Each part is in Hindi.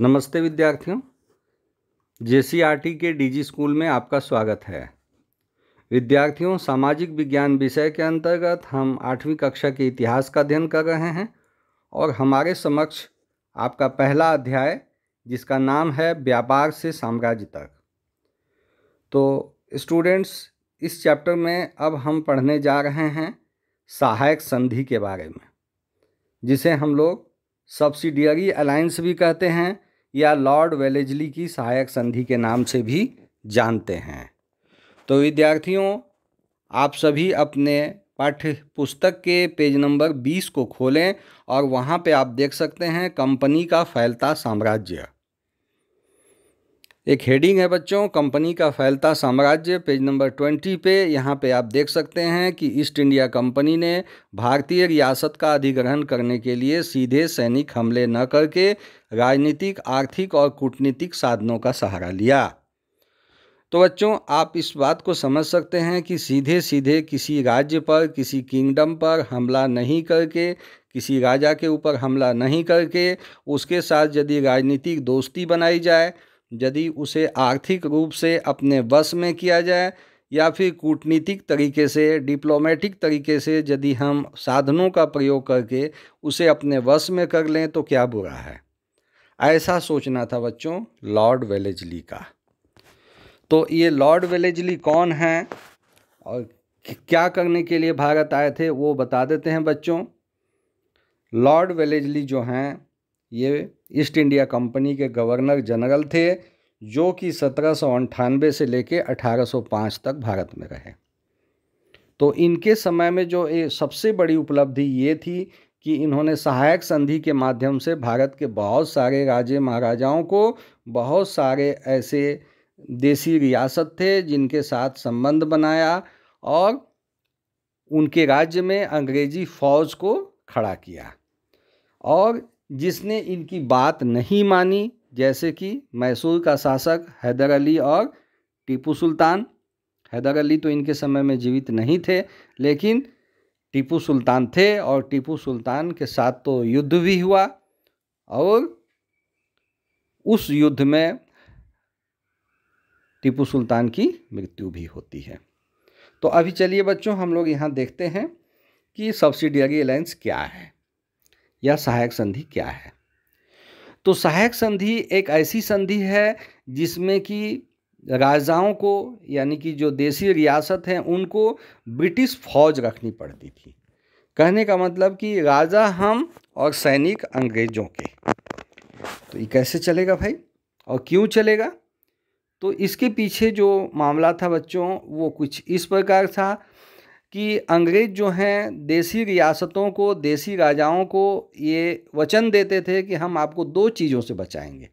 नमस्ते विद्यार्थियों जे के डीजी स्कूल में आपका स्वागत है विद्यार्थियों सामाजिक विज्ञान विषय के अंतर्गत हम आठवीं कक्षा के इतिहास का अध्ययन कर रहे हैं और हमारे समक्ष आपका पहला अध्याय जिसका नाम है व्यापार से साम्राज्य तक तो स्टूडेंट्स इस चैप्टर में अब हम पढ़ने जा रहे हैं सहायक संधि के बारे में जिसे हम लोग सब्सिडियरी अलायंस भी कहते हैं या लॉर्ड वेलेजली की सहायक संधि के नाम से भी जानते हैं तो विद्यार्थियों आप सभी अपने पाठ्य पुस्तक के पेज नंबर 20 को खोलें और वहाँ पे आप देख सकते हैं कंपनी का फैलता साम्राज्य एक हेडिंग है बच्चों कंपनी का फैलता साम्राज्य पेज नंबर ट्वेंटी पे यहाँ पे आप देख सकते हैं कि ईस्ट इंडिया कंपनी ने भारतीय रियासत का अधिग्रहण करने के लिए सीधे सैनिक हमले न करके राजनीतिक आर्थिक और कूटनीतिक साधनों का सहारा लिया तो बच्चों आप इस बात को समझ सकते हैं कि सीधे सीधे किसी राज्य पर किसी किंगडम पर हमला नहीं करके किसी राजा के ऊपर हमला नहीं करके उसके साथ यदि राजनीतिक दोस्ती बनाई जाए यदि उसे आर्थिक रूप से अपने वश में किया जाए या फिर कूटनीतिक तरीके से डिप्लोमेटिक तरीके से यदि हम साधनों का प्रयोग करके उसे अपने वश में कर लें तो क्या बुरा है ऐसा सोचना था बच्चों लॉर्ड वेलेजली का तो ये लॉर्ड वेलेजली कौन हैं और क्या करने के लिए भारत आए थे वो बता देते हैं बच्चों लॉर्ड वेलेजली जो हैं ये ईस्ट इंडिया कंपनी के गवर्नर जनरल थे जो कि सत्रह से लेके 1805 तक भारत में रहे तो इनके समय में जो सबसे बड़ी उपलब्धि ये थी कि इन्होंने सहायक संधि के माध्यम से भारत के बहुत सारे राजे महाराजाओं को बहुत सारे ऐसे देसी रियासत थे जिनके साथ संबंध बनाया और उनके राज्य में अंग्रेजी फौज को खड़ा किया और जिसने इनकी बात नहीं मानी जैसे कि मैसूर का शासक हैदर अली और टीपू सुल्तान हैदर अली तो इनके समय में जीवित नहीं थे लेकिन टीपू सुल्तान थे और टीपू सुल्तान के साथ तो युद्ध भी हुआ और उस युद्ध में टीपू सुल्तान की मृत्यु भी होती है तो अभी चलिए बच्चों हम लोग यहाँ देखते हैं कि सब्सिडियरी अलायंस क्या है या सहायक संधि क्या है तो सहायक संधि एक ऐसी संधि है जिसमें कि राजाओं को यानी कि जो देसी रियासत हैं उनको ब्रिटिश फौज रखनी पड़ती थी कहने का मतलब कि राजा हम और सैनिक अंग्रेजों के तो ये कैसे चलेगा भाई और क्यों चलेगा तो इसके पीछे जो मामला था बच्चों वो कुछ इस प्रकार था कि अंग्रेज़ जो हैं देसी रियासतों को देसी राजाओं को ये वचन देते थे कि हम आपको दो चीज़ों से बचाएंगे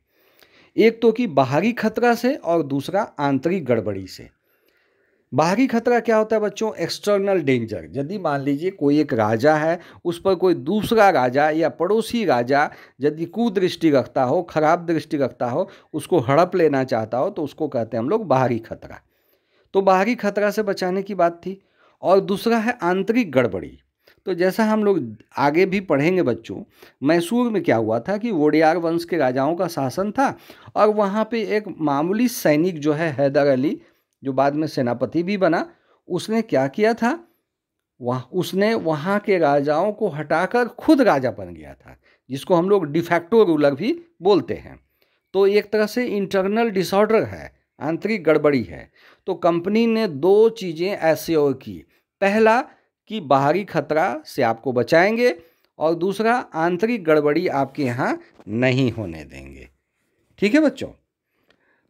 एक तो कि बाहरी खतरा से और दूसरा आंतरिक गड़बड़ी से बाहरी खतरा क्या होता है बच्चों एक्सटर्नल डेंजर यदि मान लीजिए कोई एक राजा है उस पर कोई दूसरा राजा या पड़ोसी राजा यदि कुदृष्टि रखता हो खराब दृष्टि रखता हो उसको हड़प लेना चाहता हो तो उसको कहते हैं हम लोग बाहरी खतरा तो बाहरी खतरा से बचाने की बात थी और दूसरा है आंतरिक गड़बड़ी तो जैसा हम लोग आगे भी पढ़ेंगे बच्चों मैसूर में क्या हुआ था कि वोडियार वंश के राजाओं का शासन था और वहाँ पे एक मामूली सैनिक जो है हैदर अली जो बाद में सेनापति भी बना उसने क्या किया था वह उसने वहाँ के राजाओं को हटाकर खुद राजा बन गया था जिसको हम लोग डिफैक्टो रूलर भी बोलते हैं तो एक तरह से इंटरनल डिसऑर्डर है आंतरिक गड़बड़ी है तो कंपनी ने दो चीज़ें ऐसे और की पहला कि बाहरी खतरा से आपको बचाएंगे और दूसरा आंतरिक गड़बड़ी आपके यहाँ नहीं होने देंगे ठीक है बच्चों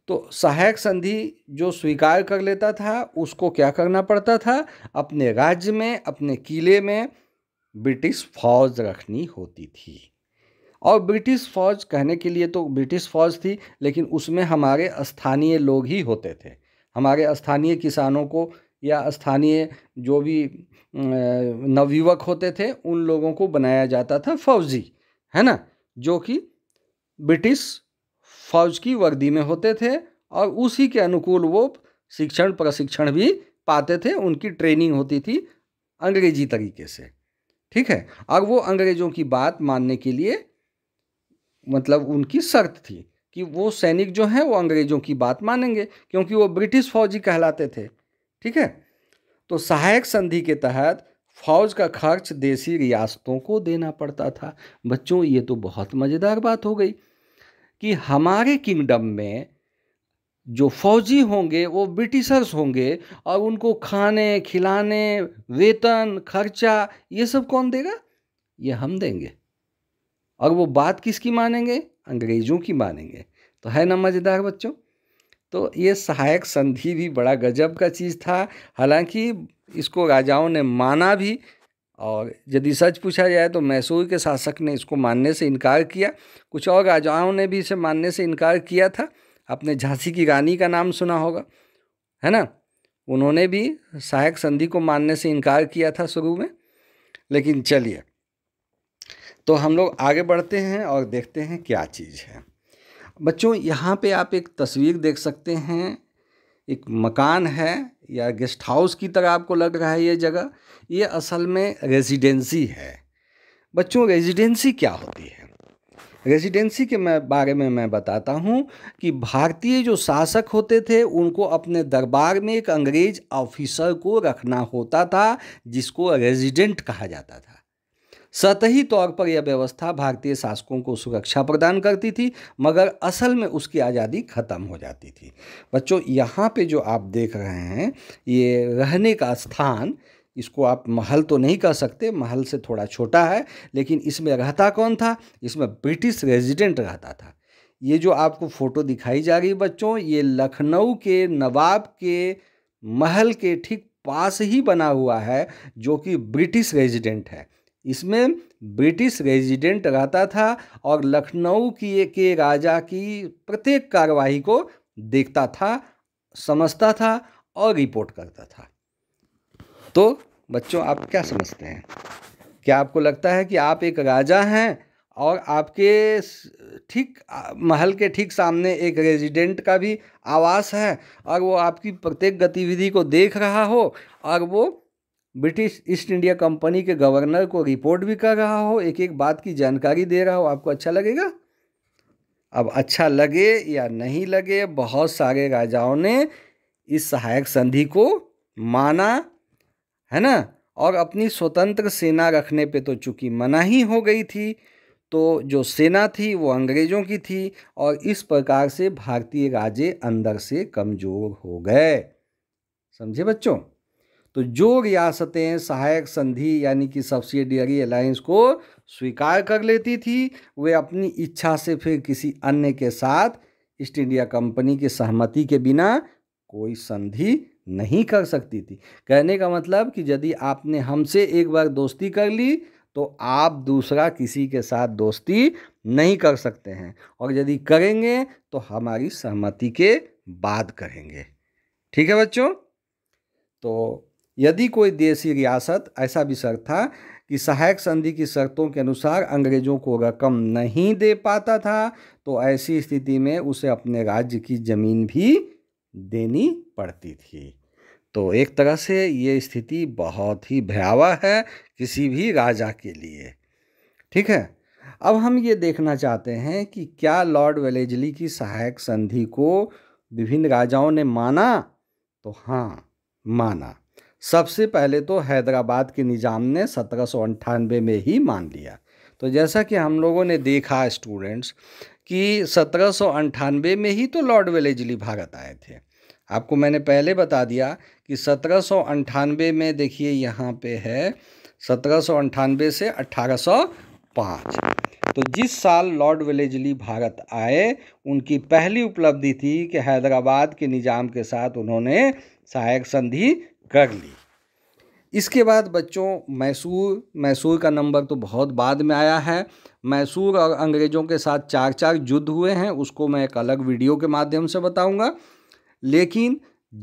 तो सहायक संधि जो स्वीकार कर लेता था उसको क्या करना पड़ता था अपने राज्य में अपने किले में ब्रिटिश फौज रखनी होती थी और ब्रिटिश फौज कहने के लिए तो ब्रिटिश फौज थी लेकिन उसमें हमारे स्थानीय लोग ही होते थे हमारे स्थानीय किसानों को या स्थानीय जो भी नवयुवक होते थे उन लोगों को बनाया जाता था फौजी है ना जो कि ब्रिटिश फौज की वर्दी में होते थे और उसी के अनुकूल वो शिक्षण प्रशिक्षण भी पाते थे उनकी ट्रेनिंग होती थी अंग्रेजी तरीके से ठीक है और वो अंग्रेज़ों की बात मानने के लिए मतलब उनकी शर्त थी कि वो सैनिक जो हैं वो अंग्रेज़ों की बात मानेंगे क्योंकि वो ब्रिटिश फौजी कहलाते थे ठीक है तो सहायक संधि के तहत फौज का खर्च देसी रियासतों को देना पड़ता था बच्चों ये तो बहुत मज़ेदार बात हो गई कि हमारे किंगडम में जो फौजी होंगे वो ब्रिटिशर्स होंगे और उनको खाने खिलाने वेतन खर्चा ये सब कौन देगा ये हम देंगे और वो बात किसकी मानेंगे अंग्रेज़ों की मानेंगे तो है ना मज़ेदार बच्चों तो ये सहायक संधि भी बड़ा गजब का चीज़ था हालांकि इसको राजाओं ने माना भी और यदि सच पूछा जाए तो मैसूर के शासक ने इसको मानने से इनकार किया कुछ और राजाओं ने भी इसे मानने से इनकार किया था आपने झांसी की रानी का नाम सुना होगा है ना उन्होंने भी सहायक संधि को मानने से इनकार किया था शुरू में लेकिन चलिए तो हम लोग आगे बढ़ते हैं और देखते हैं क्या चीज़ है बच्चों यहाँ पे आप एक तस्वीर देख सकते हैं एक मकान है या गेस्ट हाउस की तरह आपको लग रहा है ये जगह ये असल में रेजिडेंसी है बच्चों रेजिडेंसी क्या होती है रेजिडेंसी के मैं बारे में मैं बताता हूँ कि भारतीय जो शासक होते थे उनको अपने दरबार में एक अंग्रेज ऑफिसर को रखना होता था जिसको रेजिडेंट कहा जाता था सतही तौर पर यह व्यवस्था भारतीय शासकों को सुरक्षा प्रदान करती थी मगर असल में उसकी आज़ादी ख़त्म हो जाती थी बच्चों यहाँ पे जो आप देख रहे हैं ये रहने का स्थान इसको आप महल तो नहीं कह सकते महल से थोड़ा छोटा है लेकिन इसमें रहता कौन था इसमें ब्रिटिश रेजिडेंट रहता था ये जो आपको फ़ोटो दिखाई जा रही बच्चों ये लखनऊ के नवाब के महल के ठीक पास ही बना हुआ है जो कि ब्रिटिश रेजिडेंट है इसमें ब्रिटिश रेजिडेंट रहता था और लखनऊ की के राजा की प्रत्येक कार्यवाही को देखता था समझता था और रिपोर्ट करता था तो बच्चों आप क्या समझते हैं क्या आपको लगता है कि आप एक राजा हैं और आपके ठीक महल के ठीक सामने एक रेजिडेंट का भी आवास है और वो आपकी प्रत्येक गतिविधि को देख रहा हो और वो ब्रिटिश ईस्ट इंडिया कंपनी के गवर्नर को रिपोर्ट भी कर रहा हो एक एक बात की जानकारी दे रहा हो आपको अच्छा लगेगा अब अच्छा लगे या नहीं लगे बहुत सारे राजाओं ने इस सहायक संधि को माना है ना और अपनी स्वतंत्र सेना रखने पे तो चूंकि मना ही हो गई थी तो जो सेना थी वो अंग्रेज़ों की थी और इस प्रकार से भारतीय राजे अंदर से कमज़ोर हो गए समझे बच्चों तो जो रियासतें सहायक संधि यानी कि सब्सिडियरी अलायंस को स्वीकार कर लेती थी वे अपनी इच्छा से फिर किसी अन्य के साथ ईस्ट इंडिया कंपनी के सहमति के बिना कोई संधि नहीं कर सकती थी कहने का मतलब कि यदि आपने हमसे एक बार दोस्ती कर ली तो आप दूसरा किसी के साथ दोस्ती नहीं कर सकते हैं और यदि करेंगे तो हमारी सहमति के बाद करेंगे ठीक है बच्चों तो यदि कोई देसी रियासत ऐसा भी शर्त था कि सहायक संधि की शर्तों के अनुसार अंग्रेजों को रकम नहीं दे पाता था तो ऐसी स्थिति में उसे अपने राज्य की जमीन भी देनी पड़ती थी तो एक तरह से ये स्थिति बहुत ही भयावह है किसी भी राजा के लिए ठीक है अब हम ये देखना चाहते हैं कि क्या लॉर्ड वेलेजली की सहायक संधि को विभिन्न राजाओं ने माना तो हाँ माना सबसे पहले तो हैदराबाद के निज़ाम ने सत्रह में ही मान लिया तो जैसा कि हम लोगों ने देखा स्टूडेंट्स कि सत्रह में ही तो लॉर्ड वेलेजली भारत आए थे आपको मैंने पहले बता दिया कि सत्रह में देखिए यहाँ पे है सत्रह से 1805 तो जिस साल लॉर्ड वेलेजली भारत आए उनकी पहली उपलब्धि थी कि हैदराबाद के निज़ाम के साथ उन्होंने सहायक संधि कर ली इसके बाद बच्चों मैसूर मैसूर का नंबर तो बहुत बाद में आया है मैसूर और अंग्रेज़ों के साथ चार चार युद्ध हुए हैं उसको मैं एक अलग वीडियो के माध्यम से बताऊंगा लेकिन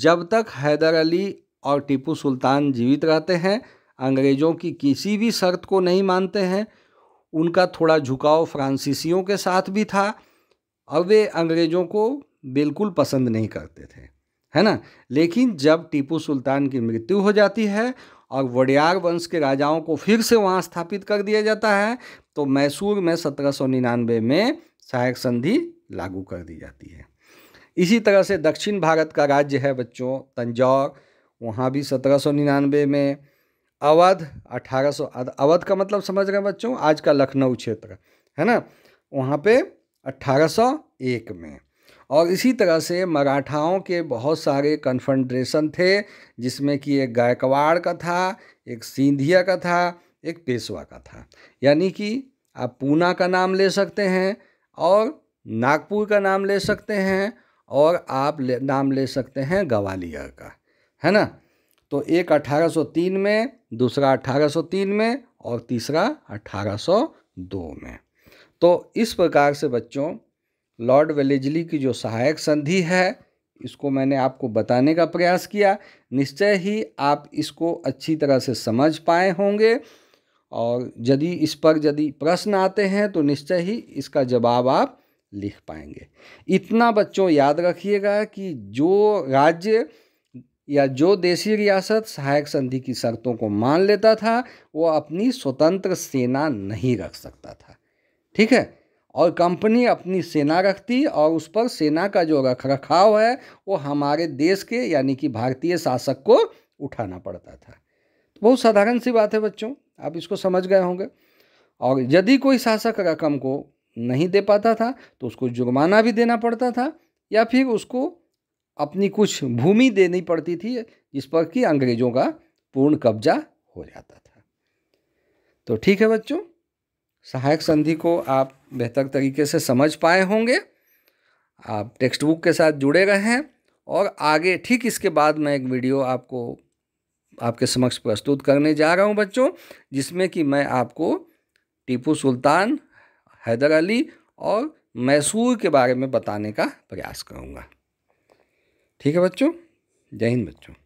जब तक हैदर अली और टीपू सुल्तान जीवित रहते हैं अंग्रेज़ों की किसी भी शर्त को नहीं मानते हैं उनका थोड़ा झुकाव फ्रांसीसियों के साथ भी था और वे अंग्रेज़ों को बिल्कुल पसंद नहीं करते थे है ना लेकिन जब टीपू सुल्तान की मृत्यु हो जाती है और वडियार वंश के राजाओं को फिर से वहाँ स्थापित कर दिया जाता है तो मैसूर में सत्रह में सहायक संधि लागू कर दी जाती है इसी तरह से दक्षिण भारत का राज्य है बच्चों तंजौर वहाँ भी सत्रह में अवध 1800 अवध का मतलब समझ रहे हैं बच्चों आज का लखनऊ क्षेत्र है ना वहाँ पे 1801 में और इसी तरह से मराठाओं के बहुत सारे कन्फेडरेशन थे जिसमें कि एक गायकवाड़ का था एक सिंधिया का था एक पेशवा का था यानी कि आप पूना का नाम ले सकते हैं और नागपुर का नाम ले सकते हैं और आप ले, नाम ले सकते हैं ग्वालियर का है ना तो एक 1803 में दूसरा 1803 में और तीसरा 1802 में तो इस प्रकार से बच्चों लॉर्ड वेलेजली की जो सहायक संधि है इसको मैंने आपको बताने का प्रयास किया निश्चय ही आप इसको अच्छी तरह से समझ पाए होंगे और यदि इस पर यदि प्रश्न आते हैं तो निश्चय ही इसका जवाब आप लिख पाएंगे इतना बच्चों याद रखिएगा कि जो राज्य या जो देशी रियासत सहायक संधि की शर्तों को मान लेता था वो अपनी स्वतंत्र सेना नहीं रख सकता था ठीक है और कंपनी अपनी सेना रखती और उस पर सेना का जो रख रखाव है वो हमारे देश के यानी कि भारतीय शासक को उठाना पड़ता था तो बहुत साधारण सी बात है बच्चों आप इसको समझ गए होंगे और यदि कोई शासक रकम को नहीं दे पाता था तो उसको जुर्माना भी देना पड़ता था या फिर उसको अपनी कुछ भूमि देनी पड़ती थी जिस पर कि अंग्रेजों का पूर्ण कब्जा हो जाता था तो ठीक है बच्चों सहायक संधि को आप बेहतर तरीके से समझ पाए होंगे आप टेक्स्ट बुक के साथ जुड़े रहे हैं और आगे ठीक इसके बाद मैं एक वीडियो आपको आपके समक्ष प्रस्तुत करने जा रहा हूं बच्चों जिसमें कि मैं आपको टीपू सुल्तान हैदर अली और मैसूर के बारे में बताने का प्रयास करूंगा ठीक है बच्चों जय हिंद बच्चों